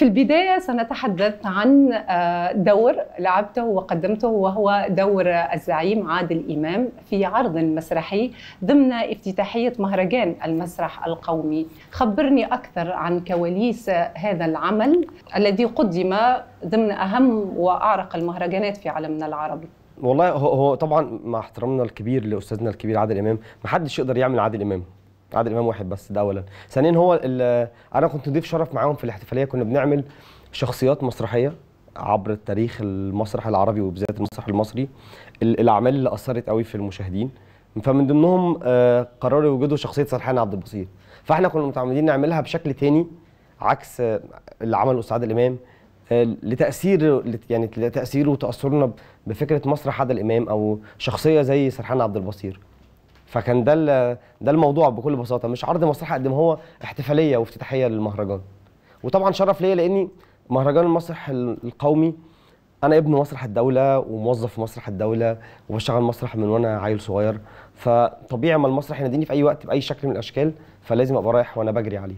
في البداية سنتحدث عن آه، دور لعبته وقدمته وهو دور الزعيم عادل إمام في عرض مسرحي ضمن افتتاحية مهرجان المسرح القومي خبرني أكثر عن كواليس هذا العمل الذي قدم ضمن أهم وأعرق المهرجانات في عالمنا العربي والله هو طبعا مع احترامنا الكبير لاستاذنا الكبير عادل امام ما حدش يقدر يعمل عادل امام عادل امام واحد بس ده اولا ثانيا هو انا كنت ضيف شرف معاهم في الاحتفاليه كنا بنعمل شخصيات مسرحيه عبر التاريخ المسرح العربي وبالذات المسرح المصري الاعمال اللي اثرت قوي في المشاهدين فمن ضمنهم آه، قرروا يوجدوا شخصيه سرحان عبد البسيط فاحنا كنا متعمدين نعملها بشكل تاني عكس اللي عمله استاذ عادل امام آه، لتاثير يعني لتاثيره وتاثرنا بفكره مسرح عادل امام او شخصيه زي سرحان عبد البصير فكان ده ده الموضوع بكل بساطه مش عرض مسرحي قد ما هو احتفاليه وافتتاحيه للمهرجان وطبعا شرف ليا لاني مهرجان المسرح القومي انا ابن مسرح الدوله وموظف مسرح الدوله وبشتغل مسرح من وانا عيل صغير فطبيعي ما المسرح يناديني في اي وقت باي شكل من الاشكال فلازم ابقى رايح وانا بجري عليه